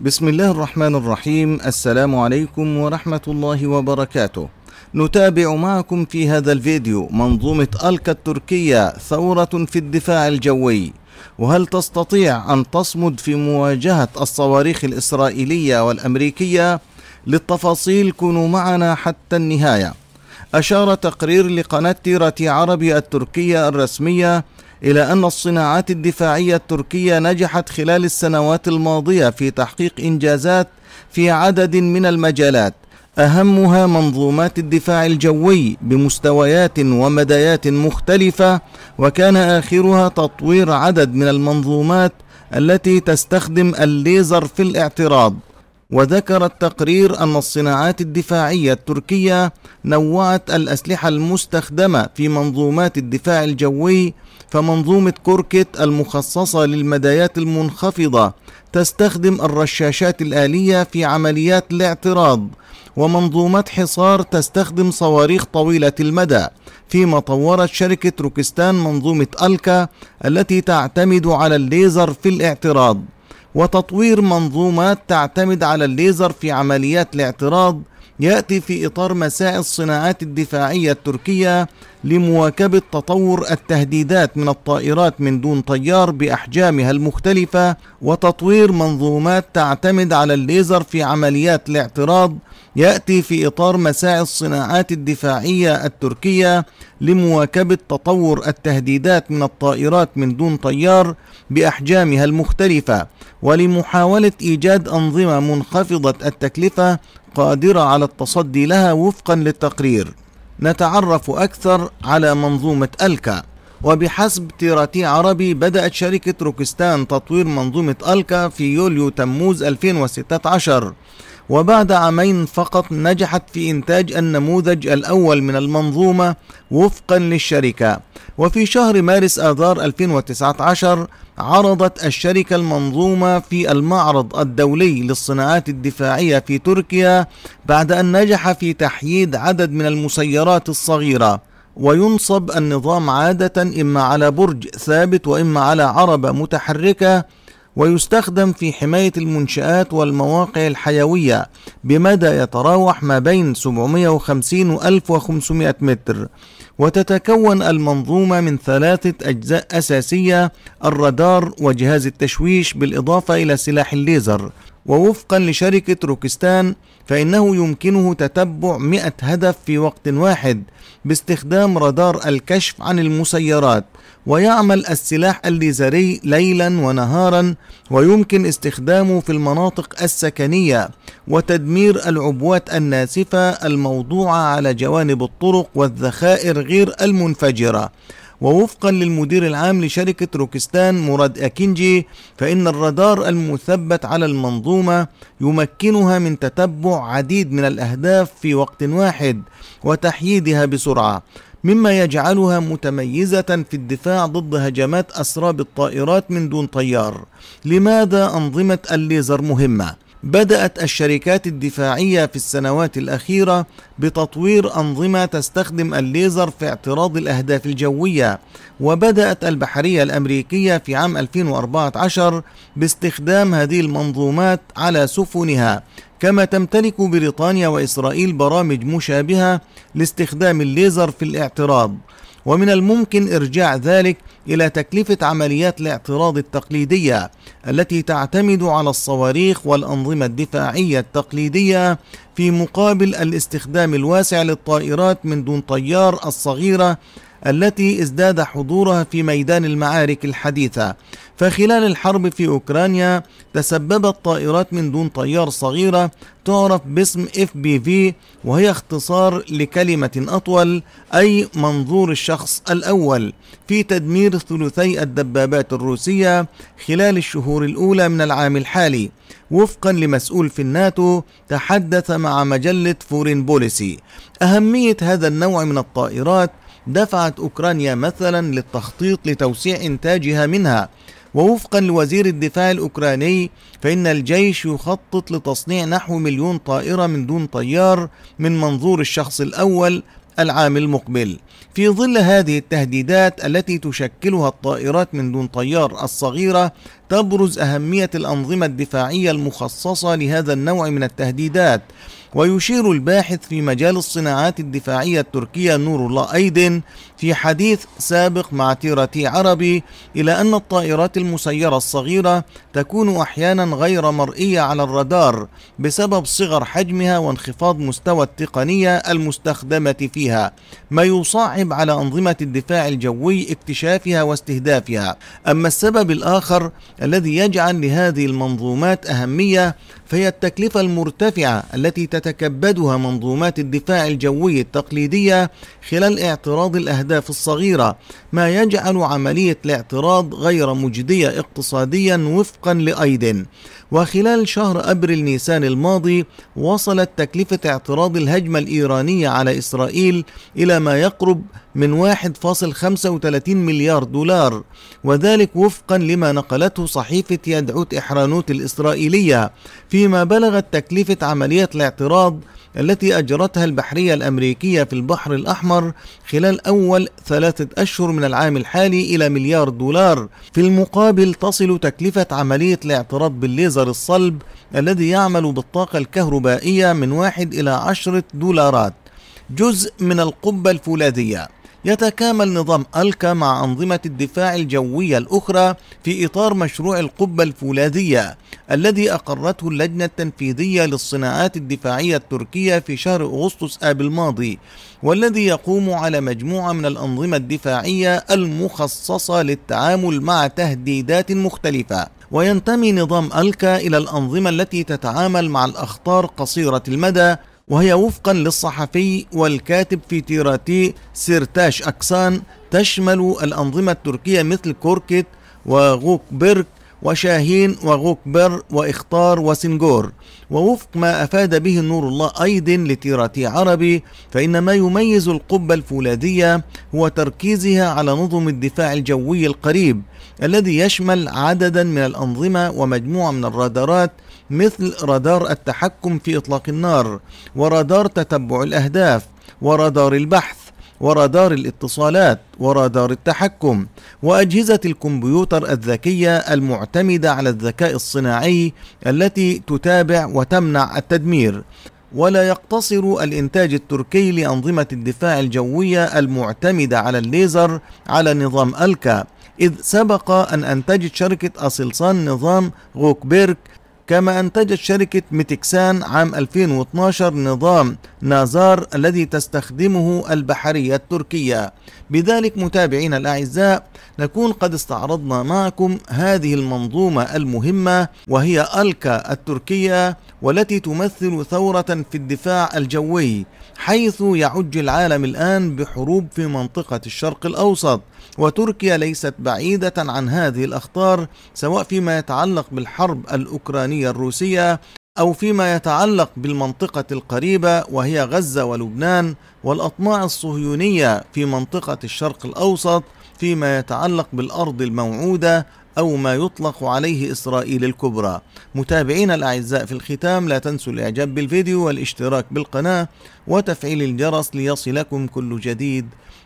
بسم الله الرحمن الرحيم السلام عليكم ورحمة الله وبركاته نتابع معكم في هذا الفيديو منظومة ألكا التركية ثورة في الدفاع الجوي وهل تستطيع أن تصمد في مواجهة الصواريخ الإسرائيلية والأمريكية؟ للتفاصيل كونوا معنا حتى النهاية أشار تقرير لقناة تيرة عربي التركية الرسمية إلى أن الصناعات الدفاعية التركية نجحت خلال السنوات الماضية في تحقيق إنجازات في عدد من المجالات أهمها منظومات الدفاع الجوي بمستويات ومدايات مختلفة وكان آخرها تطوير عدد من المنظومات التي تستخدم الليزر في الاعتراض وذكر التقرير أن الصناعات الدفاعية التركية نوعت الأسلحة المستخدمة في منظومات الدفاع الجوي فمنظومة كوركت المخصصة للمدايات المنخفضة تستخدم الرشاشات الآلية في عمليات الاعتراض ومنظومات حصار تستخدم صواريخ طويلة المدى فيما طورت شركة روكستان منظومة ألكا التي تعتمد على الليزر في الاعتراض وتطوير منظومات تعتمد على الليزر في عمليات الاعتراض يأتي في إطار مساء الصناعات الدفاعية التركية لمواكبة تطور التهديدات من الطائرات من دون طيار بأحجامها المختلفة وتطوير منظومات تعتمد على الليزر في عمليات الاعتراض يأتي في إطار مساعي الصناعات الدفاعية التركية لمواكبة تطور التهديدات من الطائرات من دون طيار بأحجامها المختلفة ولمحاولة إيجاد أنظمة منخفضة التكلفة قادرة على التصدي لها وفقا للتقرير نتعرف أكثر على منظومة ألكا وبحسب تيراتي عربي بدأت شركة روكستان تطوير منظومة ألكا في يوليو تموز 2016 وبعد عامين فقط نجحت في إنتاج النموذج الأول من المنظومة وفقا للشركة وفي شهر مارس آذار 2019 عرضت الشركة المنظومة في المعرض الدولي للصناعات الدفاعية في تركيا بعد أن نجح في تحييد عدد من المسيرات الصغيرة وينصب النظام عادة إما على برج ثابت وإما على عربة متحركة ويستخدم في حماية المنشآت والمواقع الحيوية بمدى يتراوح ما بين 750 و 1500 متر وتتكون المنظومة من ثلاثة أجزاء أساسية الرادار وجهاز التشويش بالإضافة إلى سلاح الليزر ووفقا لشركة روكستان فإنه يمكنه تتبع مئة هدف في وقت واحد باستخدام رادار الكشف عن المسيرات ويعمل السلاح الليزري ليلا ونهارا ويمكن استخدامه في المناطق السكنية وتدمير العبوات الناسفة الموضوعة على جوانب الطرق والذخائر غير المنفجرة ووفقا للمدير العام لشركة روكستان مراد أكينجي فإن الرادار المثبت على المنظومة يمكنها من تتبع عديد من الأهداف في وقت واحد وتحييدها بسرعة مما يجعلها متميزة في الدفاع ضد هجمات أسراب الطائرات من دون طيار لماذا أنظمة الليزر مهمة؟ بدأت الشركات الدفاعية في السنوات الأخيرة بتطوير أنظمة تستخدم الليزر في اعتراض الأهداف الجوية، وبدأت البحرية الأمريكية في عام 2014 باستخدام هذه المنظومات على سفنها، كما تمتلك بريطانيا وإسرائيل برامج مشابهة لاستخدام الليزر في الاعتراض. ومن الممكن إرجاع ذلك إلى تكلفة عمليات الاعتراض التقليدية التي تعتمد على الصواريخ والأنظمة الدفاعية التقليدية في مقابل الاستخدام الواسع للطائرات من دون طيار الصغيرة التي ازداد حضورها في ميدان المعارك الحديثة فخلال الحرب في أوكرانيا تسببت طائرات من دون طيار صغيرة تعرف باسم اف بي في وهي اختصار لكلمة أطول أي منظور الشخص الأول في تدمير ثلثي الدبابات الروسية خلال الشهور الأولى من العام الحالي وفقا لمسؤول في الناتو تحدث مع مجلة فورين بوليسي أهمية هذا النوع من الطائرات دفعت أوكرانيا مثلا للتخطيط لتوسيع إنتاجها منها ووفقا لوزير الدفاع الأوكراني فإن الجيش يخطط لتصنيع نحو مليون طائرة من دون طيار من منظور الشخص الأول العام المقبل في ظل هذه التهديدات التي تشكلها الطائرات من دون طيار الصغيرة تبرز أهمية الأنظمة الدفاعية المخصصة لهذا النوع من التهديدات ويشير الباحث في مجال الصناعات الدفاعية التركية نور الله أيدن في حديث سابق مع تيراتي عربي إلى أن الطائرات المسيرة الصغيرة تكون أحيانا غير مرئية على الرادار بسبب صغر حجمها وانخفاض مستوى التقنية المستخدمة فيها ما يصعب على أنظمة الدفاع الجوي اكتشافها واستهدافها أما السبب الآخر الذي يجعل لهذه المنظومات أهمية فهي التكلفة المرتفعة التي تتكبدها منظومات الدفاع الجوي التقليدية خلال اعتراض الأهداف الصغيرة ما يجعل عملية الاعتراض غير مجدية اقتصاديا وفقا لأيدن وخلال شهر أبريل نيسان الماضي وصلت تكلفة اعتراض الهجمة الإيرانية على إسرائيل إلى ما يقرب من 1.35 مليار دولار وذلك وفقا لما نقلته صحيفة يدعوت إحرانوت الإسرائيلية في فيما بلغت تكلفة عملية الاعتراض التي أجرتها البحرية الأمريكية في البحر الأحمر خلال أول ثلاثة أشهر من العام الحالي إلى مليار دولار في المقابل تصل تكلفة عملية الاعتراض بالليزر الصلب الذي يعمل بالطاقة الكهربائية من واحد إلى عشرة دولارات جزء من القبة الفولاذية يتكامل نظام ألكا مع أنظمة الدفاع الجوية الأخرى في إطار مشروع القبة الفولاذية الذي أقرته اللجنة التنفيذية للصناعات الدفاعية التركية في شهر أغسطس آب الماضي والذي يقوم على مجموعة من الأنظمة الدفاعية المخصصة للتعامل مع تهديدات مختلفة وينتمي نظام ألكا إلى الأنظمة التي تتعامل مع الأخطار قصيرة المدى وهي وفقا للصحفي والكاتب في تيراتي سيرتاش أكسان تشمل الأنظمة التركية مثل كوركت وغوكبرك وشاهين وغوكبر وإختار وسنجور ووفق ما أفاد به نور الله أيض لتيراتي عربي فإن ما يميز القبة الفولاذية هو تركيزها على نظم الدفاع الجوي القريب الذي يشمل عددا من الأنظمة ومجموعة من الرادارات مثل رادار التحكم في إطلاق النار ورادار تتبع الأهداف ورادار البحث ورادار الاتصالات ورادار التحكم واجهزه الكمبيوتر الذكيه المعتمده على الذكاء الصناعي التي تتابع وتمنع التدمير ولا يقتصر الانتاج التركي لانظمه الدفاع الجويه المعتمده على الليزر على نظام الكا اذ سبق ان انتجت شركه اسلسان نظام غوكبيرك كما أنتجت شركة ميتكسان عام 2012 نظام نازار الذي تستخدمه البحرية التركية بذلك متابعينا الأعزاء نكون قد استعرضنا معكم هذه المنظومة المهمة وهي ألكا التركية والتي تمثل ثورة في الدفاع الجوي حيث يعج العالم الآن بحروب في منطقة الشرق الأوسط وتركيا ليست بعيدة عن هذه الأخطار سواء فيما يتعلق بالحرب الأوكرانية الروسية أو فيما يتعلق بالمنطقة القريبة وهي غزة ولبنان والأطماع الصهيونية في منطقة الشرق الأوسط فيما يتعلق بالأرض الموعودة أو ما يطلق عليه إسرائيل الكبرى متابعين الأعزاء في الختام لا تنسوا الإعجاب بالفيديو والاشتراك بالقناة وتفعيل الجرس ليصلكم كل جديد